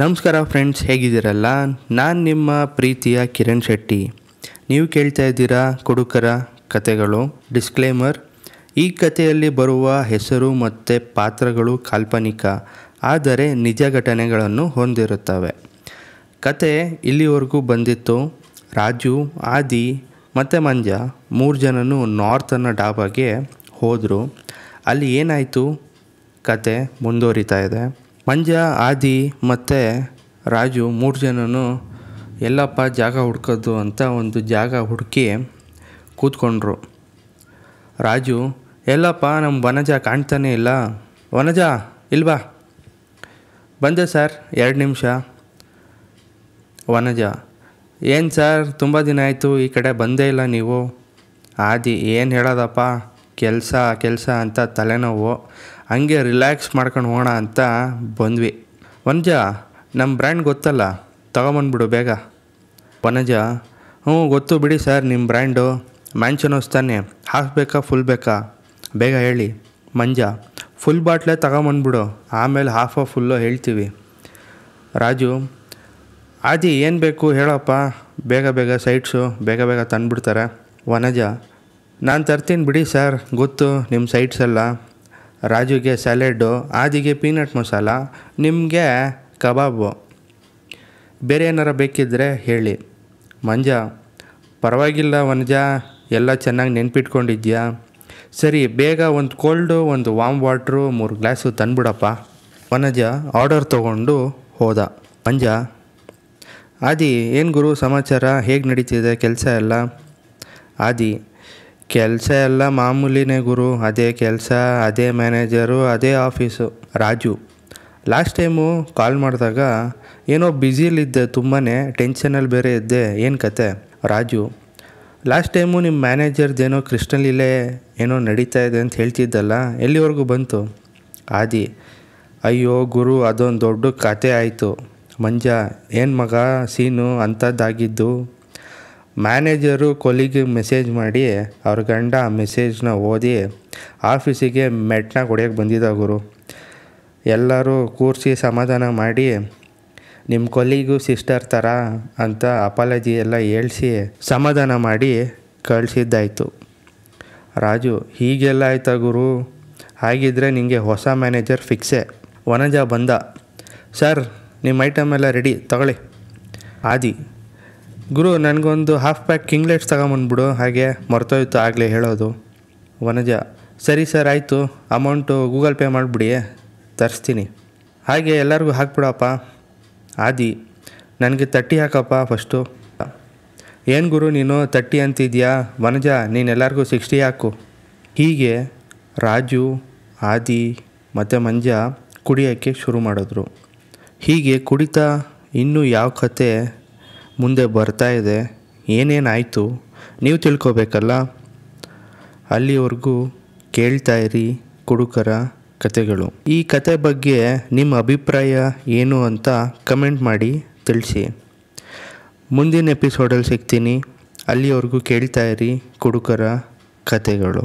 ನಮಸ್ಕಾರ ಫ್ರೆಂಡ್ಸ್ ಹೇಗಿದ್ದೀರಲ್ಲ ನಾನು ನಿಮ್ಮ ಪ್ರೀತಿಯ ಕಿರಣ್ ಶೆಟ್ಟಿ ನೀವು ಕೇಳ್ತಾ ಇದ್ದೀರಾ ಕುಡುಕರ ಕತೆಗಳು ಡಿಸ್ಕ್ಲೇಮರ್ ಈ ಕಥೆಯಲ್ಲಿ ಬರುವ ಹೆಸರು ಮತ್ತು ಪಾತ್ರಗಳು ಕಾಲ್ಪನಿಕ ಆದರೆ ನಿಜ ಘಟನೆಗಳನ್ನು ಹೊಂದಿರುತ್ತವೆ ಕತೆ ಇಲ್ಲಿವರೆಗೂ ಬಂದಿತ್ತು ರಾಜು ಆದಿ ಮತ್ತು ಮಂಜ ಮೂರು ಜನನು ನಾರ್ತನ್ನ ಡಾಬಾಗೆ ಹೋದರು ಅಲ್ಲಿ ಏನಾಯಿತು ಕತೆ ಮುಂದುವರಿತಾ ಇದೆ ಮಂಜ ಆದಿ ಮತ್ತು ರಾಜು ಮೂರು ಜನನು ಎಲ್ಲಪ್ಪ ಜಾಗ ಹುಡ್ಕೋದು ಅಂತ ಒಂದು ಜಾಗ ಹುಡುಕಿ ಕೂತ್ಕೊಂಡ್ರು ರಾಜು ಎಲ್ಲಪ್ಪ ನಮ್ಮ ವನಜ ಕಾಣ್ತಾನೆ ಇಲ್ಲ ವನಜ ಇಲ್ವಾ ಬಂದೆ ಸರ್ ಎರಡು ನಿಮಿಷ ವನಜ ಏನು ಸರ್ ತುಂಬ ದಿನ ಆಯಿತು ಈ ಕಡೆ ಬಂದೇ ಇಲ್ಲ ನೀವು ಆದಿ ಏನು ಹೇಳೋದಪ್ಪ ಕೆಲಸ ಕೆಲಸ ಅಂತ ತಲೆನೋವು ಹಂಗೆ ರಿಲ್ಯಾಕ್ಸ್ ಮಾಡ್ಕೊಂಡು ಹೋಗೋಣ ಅಂತ ಬಂದ್ವಿ ವನಜ ನಮ್ಮ ಬ್ರ್ಯಾಂಡ್ ಗೊತ್ತಲ್ಲ ತಗೊಂಬಂದ್ಬಿಡು ಬೇಗ ವನಜ ಹ್ಞೂ ಗೊತ್ತು ಬಿಡಿ ಸರ್ ನಿಮ್ಮ ಬ್ರ್ಯಾಂಡು ಮ್ಯಾನ್ಷನ್ ತಾನೆ ಹಾಫ್ ಬೇಕಾ ಫುಲ್ ಬೇಕಾ ಬೇಗ ಹೇಳಿ ಮಂಜ ಫುಲ್ ಬಾಟ್ಲೇ ತಗೊಂಬಂದ್ಬಿಡು ಆಮೇಲೆ ಹಾಫೋ ಫುಲ್ಲು ಹೇಳ್ತೀವಿ ರಾಜು ಆದಿ ಏನು ಬೇಕು ಹೇಳಪ್ಪ ಬೇಗ ಬೇಗ ಸೈಟ್ಸು ಬೇಗ ಬೇಗ ತಂದುಬಿಡ್ತಾರೆ ವನಜ ನಾನು ತರ್ತೀನಿ ಬಿಡಿ ಸರ್ ಗೊತ್ತು ನಿಮ್ಮ ಸೈಟ್ಸ್ ಎಲ್ಲ ರಾಜುಗೆ ಸ್ಯಾಲೆಡ್ಡು ಆದಿಗೆ ಪೀನಟ್ ಮಸಾಲ ನಿಮಗೆ ಕಬಾಬು ಬೇರೆ ಏನಾರ ಬೇಕಿದ್ದರೆ ಹೇಳಿ ಮಂಜ ಪರವಾಗಿಲ್ಲ ವನಜ ಎಲ್ಲ ಚೆನ್ನಾಗಿ ನೆನ್ಪಿಟ್ಕೊಂಡಿದ್ಯಾ ಸರಿ ಬೇಗ ಒಂದು ಕೋಲ್ಡು ಒಂದು ವಾಮ್ ವಾಟ್ರು ಮೂರು ಗ್ಲಾಸು ತಂದ್ಬಿಡಪ್ಪ ವನಜ ಆರ್ಡರ್ ತೊಗೊಂಡು ಹೋದ ಮಂಜ ಆದಿ ಏನು ಗುರು ಸಮಾಚಾರ ಹೇಗೆ ನಡೀತಿದೆ ಕೆಲಸ ಎಲ್ಲ ಆದಿ ಕೆಲಸ ಎಲ್ಲ ಮಾಮೂಲಿನೇ ಗುರು ಅದೇ ಕೆಲಸ ಅದೇ ಮ್ಯಾನೇಜರು ಅದೇ office Raju last time call ಮಾಡಿದಾಗ ಏನೋ ಬ್ಯುಸಿಲಿದ್ದೆ ತುಂಬಾ ಟೆನ್ಷನಲ್ಲಿ ಬೇರೆ ಇದ್ದೆ ಏನು ಕತೆ ರಾಜು ಲಾಸ್ಟ್ ಟೈಮು ನಿಮ್ಮ ಮ್ಯಾನೇಜರ್ದೇನೋ ಕೃಷ್ಣಲ್ ಇಲ್ಲೇ ಏನೋ ನಡೀತಾ ಇದೆ ಅಂತ ಹೇಳ್ತಿದ್ದಲ್ಲ ಎಲ್ಲಿವರೆಗೂ ಬಂತು ಆದಿ ಅಯ್ಯೋ ಗುರು ಅದೊಂದು ದೊಡ್ಡ ಕತೆ ಆಯಿತು ಮಂಜ ಏನು ಮಗ ಸೀನು ಅಂಥದ್ದಾಗಿದ್ದು ಮ್ಯಾನೇಜರು ಕೊಲಿಗೆ ಮೆಸೇಜ್ ಮಾಡಿ ಅವ್ರ ಗಂಡ ಆ ಮೆಸೇಜ್ನ ಓದಿ ಆಫೀಸಿಗೆ ಮೆಟ್ನ ಹೊಡೆಯೋಕ್ಕೆ ಬಂದಿದ್ದ ಗುರು ಎಲ್ಲರೂ ಕೂರಿಸಿ ಸಮಾಧಾನ ಮಾಡಿ ನಿಮ್ಮ ಕೊಲಿಗೂ ಸಿಸ್ಟರ್ ಥರ ಅಂತ ಅಪಾಲಜಿ ಎಲ್ಲ ಹೇಳಿಸಿ ಸಮಾಧಾನ ಮಾಡಿ ಕಳಿಸಿದ್ದಾಯಿತು ರಾಜು ಹೀಗೆಲ್ಲ ಆಯ್ತಾ ಗುರು ಹಾಗಿದ್ರೆ ನಿಮಗೆ ಹೊಸ ಮ್ಯಾನೇಜರ್ ಫಿಕ್ಸೆ ವನಜ ಬಂದ ಸರ್ ನಿಮ್ಮ ಐಟಮ್ ಎಲ್ಲ ರೆಡಿ ತಗೊಳ್ಳಿ ಆದಿ ಗುರು ನನಗೊಂದು ಹಾಫ್ ಪ್ಯಾಕ್ ಕಿಂಗ್ಲೆಟ್ಸ್ ತಗೊಂಬಂದ್ಬಿಡು ಹಾಗೆ ಮರ್ತೋಯ್ತು ಆಗಲೇ ಹೇಳೋದು ವನಜ ಸರಿ ಸರ್ ಆಯಿತು ಅಮೌಂಟು ಗೂಗಲ್ ಪೇ ಮಾಡಿಬಿಡಿ ತರಿಸ್ತೀನಿ ಹಾಗೆ ಎಲ್ಲರಿಗೂ ಹಾಕ್ಬಿಡಪ್ಪ ಆದಿ ನನಗೆ ತಟ್ಟಿ ಹಾಕಪ್ಪ ಫಸ್ಟು ಏನು ಗುರು ನೀನು ತಟ್ಟಿ ಅಂತಿದ್ಯಾ ವನಜ ನೀನೆಲ್ಲರಿಗೂ ಸಿಕ್ಸ್ಟಿ ಹಾಕು ಹೀಗೆ ರಾಜು ಆದಿ ಮತ್ತು ಮಂಜ ಕುಡಿಯೋಕ್ಕೆ ಶುರು ಮಾಡಿದ್ರು ಹೀಗೆ ಕುಡಿತಾ ಇನ್ನೂ ಯಾವ ಕತೆ ಮುಂದೆ ಬರ್ತಾ ಇದೆ ಏನೇನಾಯಿತು ನೀವು ತಿಳ್ಕೊಬೇಕಲ್ಲ ಅಲ್ಲಿವರೆಗೂ ಕೇಳ್ತಾ ಇರಿ ಕುಡುಕರ ಕತೆಗಳು ಈ ಕತೆ ಬಗ್ಗೆ ನಿಮ್ಮ ಅಭಿಪ್ರಾಯ ಏನು ಅಂತ ಕಮೆಂಟ್ ಮಾಡಿ ತಿಳಿಸಿ ಮುಂದಿನ ಎಪಿಸೋಡಲ್ಲಿ ಸಿಗ್ತೀನಿ ಅಲ್ಲಿವರೆಗೂ ಕೇಳ್ತಾ ಇರಿ ಕುಡುಕರ ಕತೆಗಳು